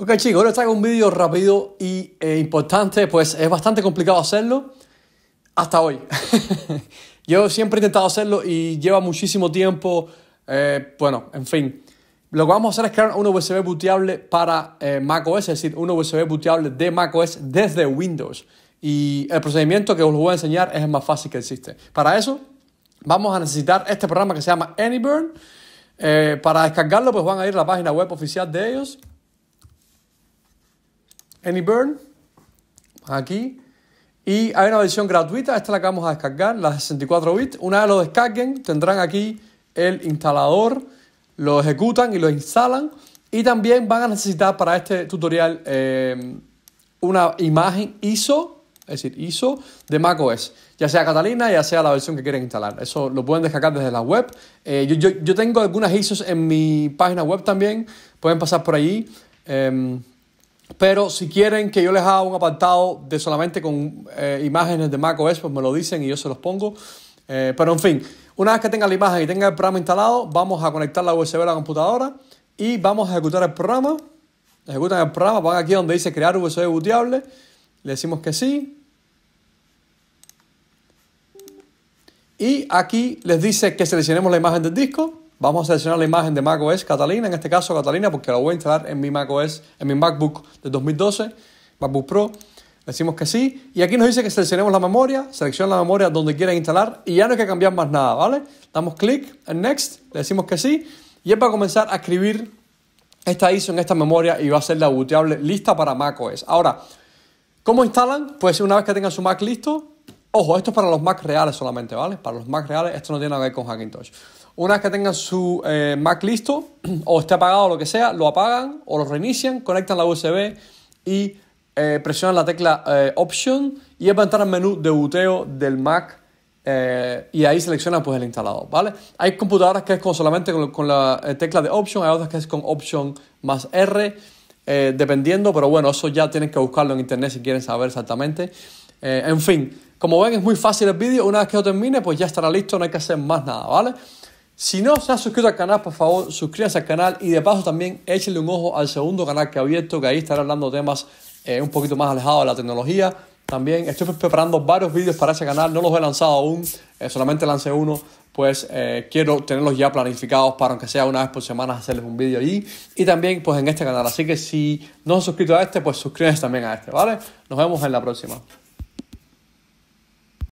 Ok chicos, ahora traigo un vídeo rápido y, eh, importante, pues es bastante complicado hacerlo hasta hoy. Yo siempre he intentado hacerlo y lleva muchísimo tiempo, eh, bueno, en fin. Lo que vamos a hacer es crear un USB booteable para eh, macOS, es decir, un USB booteable de macOS desde Windows. Y el procedimiento que os voy a enseñar es el más fácil que existe. Para eso vamos a necesitar este programa que se llama Anyburn. para descargarlo pues van a ir a la página web oficial de ellos Anyburn, aquí. Y hay una versión gratuita, esta es la que vamos a descargar, la 64 bits. Una vez lo descarguen, tendrán aquí el instalador, lo ejecutan y lo instalan. Y también van a necesitar para este tutorial eh, una imagen ISO, es decir, ISO de macOS, ya sea Catalina, ya sea la versión que quieren instalar. Eso lo pueden descargar desde la web. Eh, yo, tengo algunas ISOs en mi página web también, pueden pasar por ahí. Pero si quieren que yo les haga un apartado de solamente con eh, imágenes de macOS, pues me lo dicen y yo se los pongo. Eh, pero en fin, una vez que tenga la imagen y tenga el programa instalado, vamos a conectar la USB a la computadora y vamos a ejecutar el programa. Ejecutan el programa, van aquí donde dice crear USB booteable, le decimos que sí. Y aquí les dice que seleccionemos la imagen del disco Vamos a seleccionar la imagen de macOS Catalina, en este caso Catalina, porque la voy a instalar en mi macOS, en mi MacBook de 2012, MacBook Pro. Decimos que sí. Y aquí nos dice que seleccionemos la memoria, selecciona la memoria donde quieran instalar y ya no hay que cambiar más nada, ¿vale? Damos clic en Next, le decimos que sí y él va a comenzar a escribir esta ISO en esta memoria y va a ser la booteable lista para macOS. Ahora, ¿cómo instalan? Pues una vez que tengan su Mac listo, Ojo, esto es para los Mac reales solamente, ¿vale? Para los Mac reales esto no tiene nada que ver con Hackintosh. Una vez que tengan su eh, Mac listo o esté apagado o lo que sea, lo apagan o lo reinician, conectan la USB y eh, presionan la tecla eh, Option y es para entrar al menú de buteo del Mac y ahí seleccionan pues el instalado, ¿vale? Hay computadoras que es con, solamente con, con la tecla de Option, hay otras que es con Option más R, dependiendo, pero bueno, eso ya tienen que buscarlo en internet si quieren saber exactamente. Eh, en fin, como ven es muy fácil el vídeo, una vez que lo termine pues ya estará listo, no hay que hacer más nada, ¿vale? Si no se ha suscrito al canal, por favor, suscríbanse al canal y de paso también échenle un ojo al segundo canal que he abierto, que ahí estaré hablando temas eh, un poquito más alejados de la tecnología. También estoy preparando varios vídeos para ese canal, no los he lanzado aún, eh, solamente lancé uno, pues quiero tenerlos ya planificados para aunque sea una vez por semana hacerles un vídeo allí y también pues en este canal. Así que si no se han suscrito a este, pues suscríbanse también a este, ¿vale? Nos vemos en la próxima.